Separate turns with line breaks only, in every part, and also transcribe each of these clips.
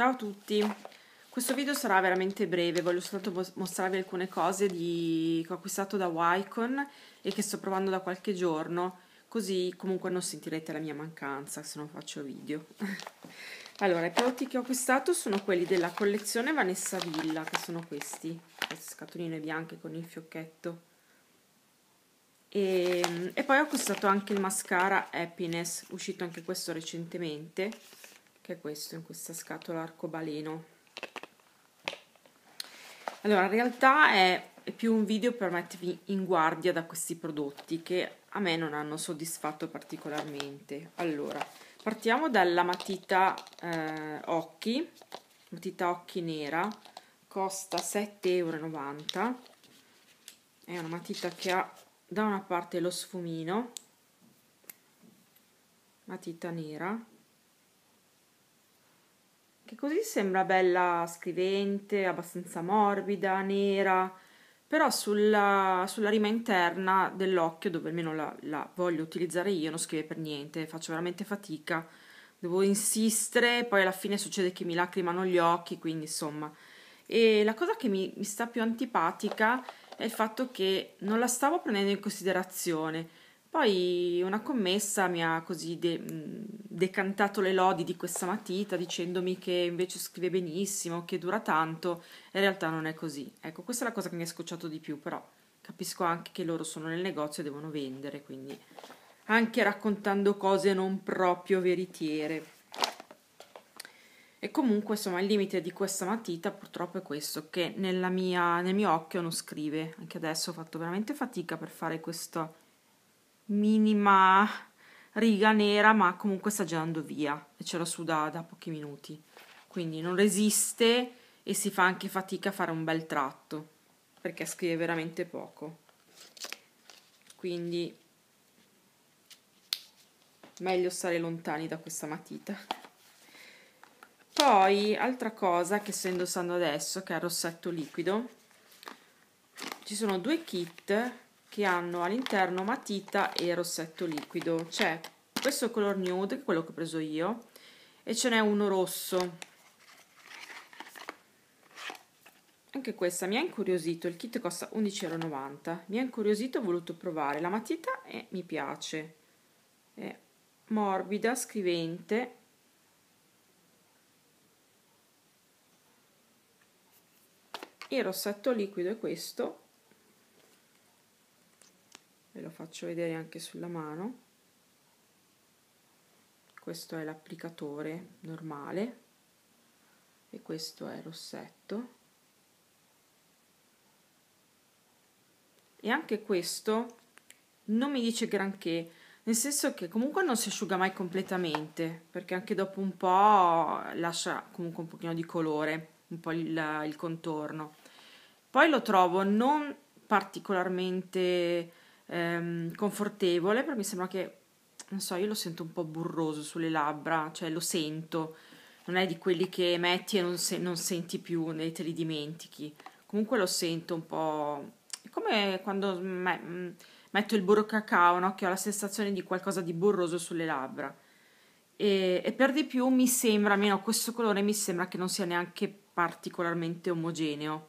Ciao a tutti, questo video sarà veramente breve, voglio soltanto mostrarvi alcune cose di... che ho acquistato da Wycon e che sto provando da qualche giorno, così comunque non sentirete la mia mancanza se non faccio video. allora, i prodotti che ho acquistato sono quelli della collezione Vanessa Villa, che sono questi, queste scatoline bianche con il fiocchetto. E, ehm, e poi ho acquistato anche il mascara Happiness, uscito anche questo recentemente che è questo in questa scatola arcobaleno allora in realtà è, è più un video per mettervi in guardia da questi prodotti che a me non hanno soddisfatto particolarmente allora partiamo dalla matita eh, occhi matita occhi nera costa 7,90 euro è una matita che ha da una parte lo sfumino matita nera che così sembra bella scrivente, abbastanza morbida, nera, però sulla, sulla rima interna dell'occhio, dove almeno la, la voglio utilizzare io, non scrive per niente, faccio veramente fatica, devo insistere, poi alla fine succede che mi lacrimano gli occhi, quindi insomma... E la cosa che mi, mi sta più antipatica è il fatto che non la stavo prendendo in considerazione, poi una commessa mi ha così de- decantato le lodi di questa matita dicendomi che invece scrive benissimo, che dura tanto, e in realtà non è così. Ecco, questa è la cosa che mi ha scocciato di più, però capisco anche che loro sono nel negozio e devono vendere, quindi anche raccontando cose non proprio veritiere. E comunque, insomma, il limite di questa matita purtroppo è questo, che mia, nel mio occhio non scrive. Anche adesso ho fatto veramente fatica per fare questo minima riga nera ma comunque sta gelando via e l'ho su da, da pochi minuti quindi non resiste e si fa anche fatica a fare un bel tratto perché scrive veramente poco quindi meglio stare lontani da questa matita poi altra cosa che sto indossando adesso che è il rossetto liquido ci sono due kit che hanno all'interno matita e rossetto liquido. C'è questo color nude, quello che ho preso io, e ce n'è uno rosso. Anche questa mi ha incuriosito, il kit costa 11,90 euro. mi ha incuriosito, ho voluto provare la matita e mi piace. È morbida, scrivente. Il rossetto liquido è questo, ve lo faccio vedere anche sulla mano questo è l'applicatore normale e questo è rossetto e anche questo non mi dice granché nel senso che comunque non si asciuga mai completamente perché anche dopo un po' lascia comunque un pochino di colore un po' il, il contorno poi lo trovo non particolarmente ehm, confortevole, però mi sembra che, non so, io lo sento un po' burroso sulle labbra, cioè lo sento, non è di quelli che metti e non, se- non senti più né te li dimentichi. Comunque lo sento un po'... È come quando me- metto il burro cacao, no? che ho la sensazione di qualcosa di burroso sulle labbra. E, e per di più mi sembra, almeno questo colore mi sembra che non sia neanche particolarmente omogeneo.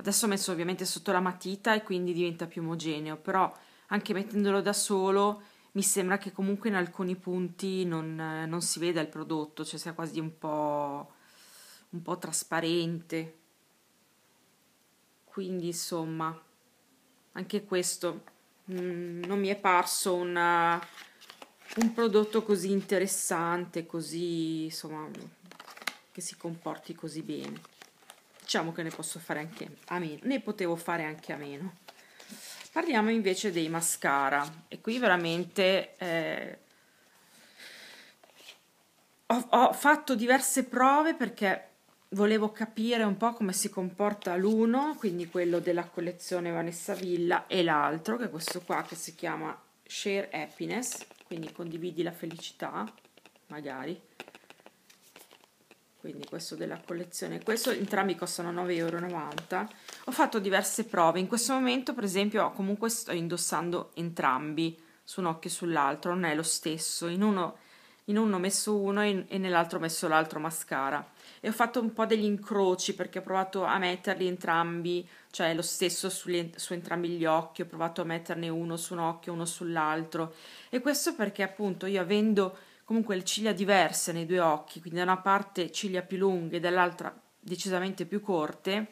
Adesso ho messo ovviamente sotto la matita e quindi diventa più omogeneo, però anche mettendolo da solo mi sembra che comunque in alcuni punti non, non si veda il prodotto, cioè sia quasi un po', un po' trasparente. Quindi insomma, anche questo mm, non mi è parso una, un prodotto così interessante, così insomma, che si comporti così bene diciamo che ne posso fare anche a meno, ne potevo fare anche a meno. Parliamo invece dei mascara e qui veramente eh, ho, ho fatto diverse prove perché volevo capire un po' come si comporta l'uno, quindi quello della collezione Vanessa Villa e l'altro che è questo qua che si chiama Share Happiness, quindi condividi la felicità, magari quindi questo della collezione, questo entrambi costano 9,90 euro. Ho fatto diverse prove, in questo momento per esempio comunque sto indossando entrambi su un occhio e sull'altro, non è lo stesso, in uno, in uno ho messo uno e, e nell'altro ho messo l'altro mascara. E ho fatto un po' degli incroci perché ho provato a metterli entrambi, cioè lo stesso sugli, su entrambi gli occhi, ho provato a metterne uno su un occhio, uno sull'altro. E questo perché appunto io avendo comunque le ciglia diverse nei due occhi, quindi da una parte ciglia più lunghe, dall'altra decisamente più corte,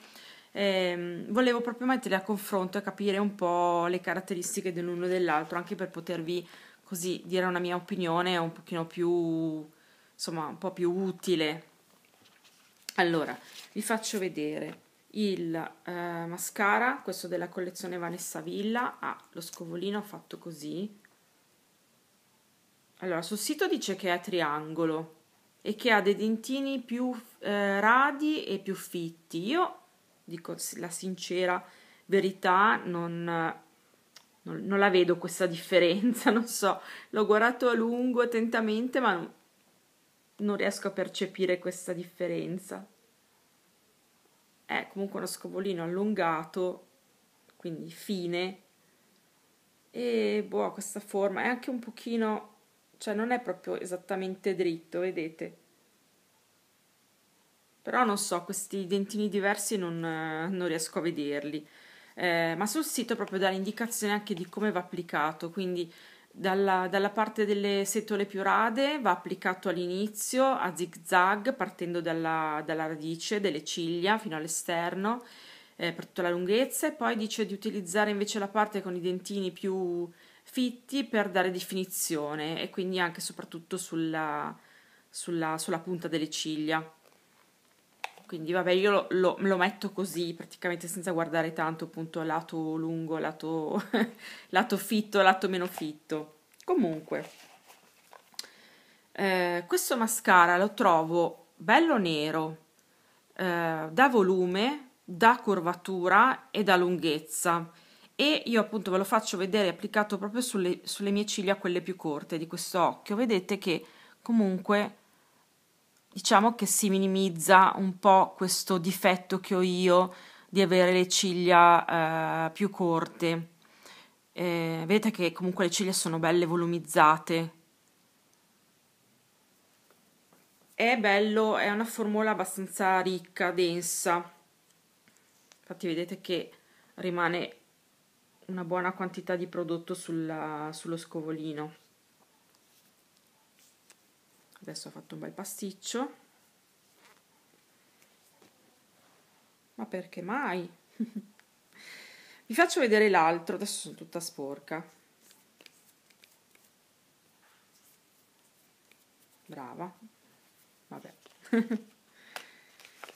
ehm, volevo proprio metterle a confronto e capire un po' le caratteristiche dell'uno e dell'altro, anche per potervi così dire una mia opinione un pochino più, insomma, un po' più utile. Allora, vi faccio vedere il eh, mascara, questo della collezione Vanessa Villa, ha ah, lo scovolino fatto così, allora, sul sito dice che è a triangolo e che ha dei dentini più eh, radi e più fitti. Io dico la sincera verità, non, non, non la vedo questa differenza, non so, l'ho guardato a lungo, attentamente, ma non, non riesco a percepire questa differenza. È comunque uno scovolino allungato, quindi fine, e boh, questa forma è anche un pochino cioè non è proprio esattamente dritto, vedete. Però non so, questi dentini diversi non, non riesco a vederli. Eh, ma sul sito proprio dà l'indicazione anche di come va applicato, quindi dalla, dalla, parte delle setole più rade va applicato all'inizio a zig zag partendo dalla, dalla radice delle ciglia fino all'esterno eh, per tutta la lunghezza e poi dice di utilizzare invece la parte con i dentini più, fitti per dare definizione e quindi anche e soprattutto sulla, sulla, sulla punta delle ciglia. Quindi vabbè, io lo, lo, lo, metto così, praticamente senza guardare tanto appunto lato lungo, lato, lato fitto, lato meno fitto. Comunque, eh, questo mascara lo trovo bello nero, eh, da volume, da curvatura e da lunghezza e io appunto ve lo faccio vedere applicato proprio sulle, sulle mie ciglia, quelle più corte di questo occhio. Vedete che comunque diciamo che si minimizza un po' questo difetto che ho io di avere le ciglia eh, più corte. Eh, vedete che comunque le ciglia sono belle volumizzate. È bello, è una formula abbastanza ricca, densa. Infatti vedete che rimane una buona quantità di prodotto sulla, sullo scovolino adesso ho fatto un bel pasticcio ma perché mai? vi faccio vedere l'altro adesso sono tutta sporca brava vabbè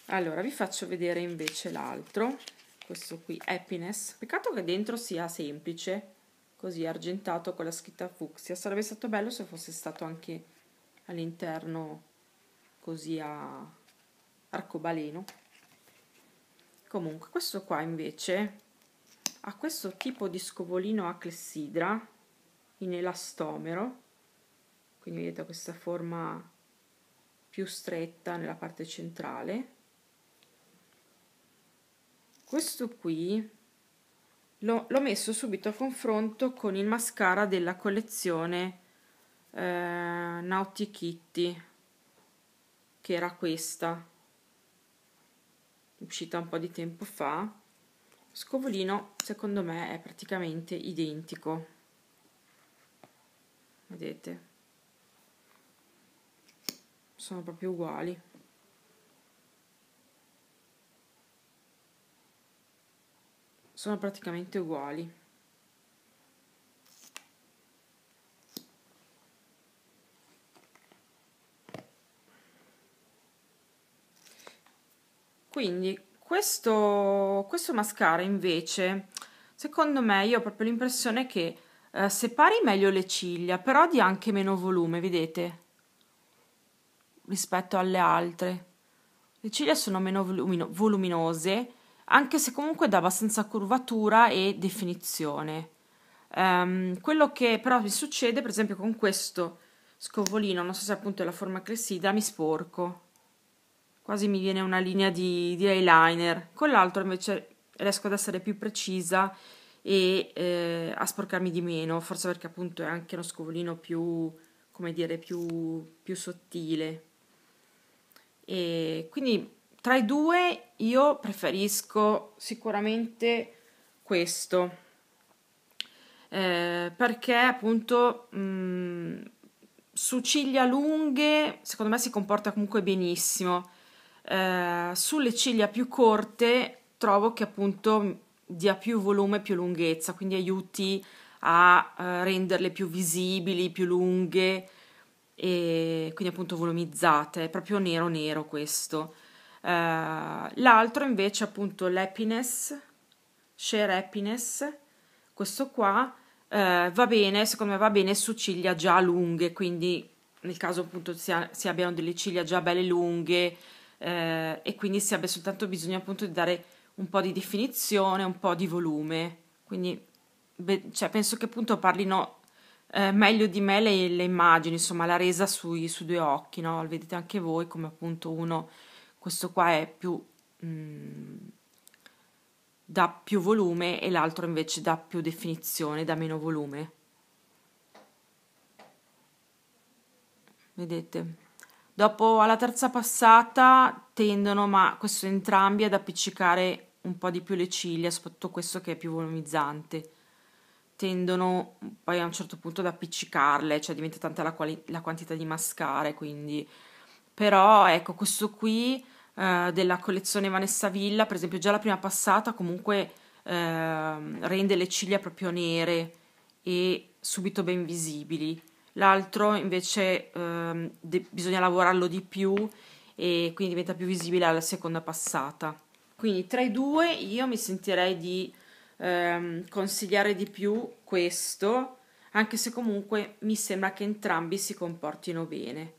allora vi faccio vedere invece l'altro questo qui, Happiness. Peccato che dentro sia semplice, così argentato con la scritta fucsia. Sarebbe stato bello se fosse stato anche all'interno così a arcobaleno. Comunque questo qua invece ha questo tipo di scovolino a clessidra in elastomero, quindi vedete questa forma più stretta nella parte centrale questo qui l'ho messo subito a confronto con il mascara della collezione eh, Naughty Kitty che era questa uscita un po' di tempo fa scovolino secondo me è praticamente identico vedete sono proprio uguali sono praticamente uguali. Quindi questo, questo mascara invece, secondo me, io ho proprio l'impressione che eh, separi meglio le ciglia, però di anche meno volume, vedete? Rispetto alle altre. Le ciglia sono meno volumino voluminose, anche se comunque dà abbastanza curvatura e definizione. Um, quello che però mi succede, per esempio con questo scovolino, non so se appunto è la forma clessida, mi sporco. Quasi mi viene una linea di, di eyeliner. Con l'altro invece riesco ad essere più precisa e eh, a sporcarmi di meno, forse perché appunto è anche uno scovolino più, come dire, più, più sottile. E quindi tra i due io preferisco sicuramente questo. Eh, perché appunto mh, mm, su ciglia lunghe secondo me si comporta comunque benissimo eh, sulle ciglia più corte trovo che appunto dia più volume più lunghezza quindi aiuti a eh, renderle più visibili più lunghe e quindi appunto volumizzate è proprio nero nero questo eh, l'altro invece appunto l'happiness, share happiness, questo qua eh, va bene, secondo me va bene su ciglia già lunghe, quindi nel caso appunto si, ha, si abbiano delle ciglia già belle lunghe eh, e quindi si abbia soltanto bisogno appunto di dare un po' di definizione, un po' di volume, quindi be- cioè, penso che appunto parlino eh, meglio di me le, le, immagini, insomma la resa sui, sui due occhi, no? vedete anche voi come appunto uno questo qua è più mh, mm, dà più volume e l'altro invece dà più definizione, dà meno volume. Vedete? Dopo alla terza passata tendono, ma questo entrambi, ad appiccicare un po' di più le ciglia, soprattutto questo che è più volumizzante. Tendono poi a un certo punto ad appiccicarle, cioè diventa tanta la, quali- la quantità di mascare, quindi però ecco questo qui eh, della collezione Vanessa Villa, per esempio già la prima passata comunque eh, rende le ciglia proprio nere e subito ben visibili. L'altro invece eh, bisogna lavorarlo di più e quindi diventa più visibile alla seconda passata. Quindi tra i due io mi sentirei di ehm, consigliare di più questo, anche se comunque mi sembra che entrambi si comportino bene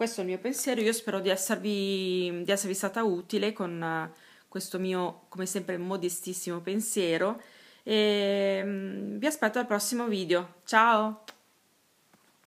questo è il mio pensiero, io spero di esservi, di esservi stata utile con eh, questo mio, come sempre, modestissimo pensiero e ehm, vi aspetto al prossimo video. Ciao!